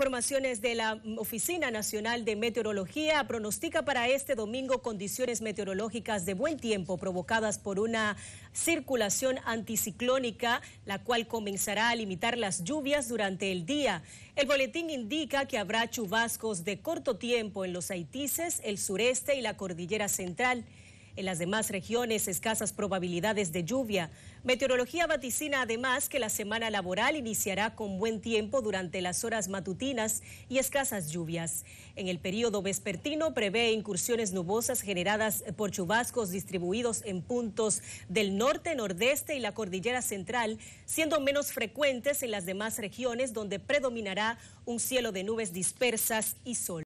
Informaciones de la Oficina Nacional de Meteorología pronostica para este domingo condiciones meteorológicas de buen tiempo provocadas por una circulación anticiclónica, la cual comenzará a limitar las lluvias durante el día. El boletín indica que habrá chubascos de corto tiempo en los Haitises, el sureste y la cordillera central. En las demás regiones, escasas probabilidades de lluvia. Meteorología vaticina además que la semana laboral iniciará con buen tiempo durante las horas matutinas y escasas lluvias. En el periodo vespertino prevé incursiones nubosas generadas por chubascos distribuidos en puntos del norte, nordeste y la cordillera central, siendo menos frecuentes en las demás regiones donde predominará un cielo de nubes dispersas y sol.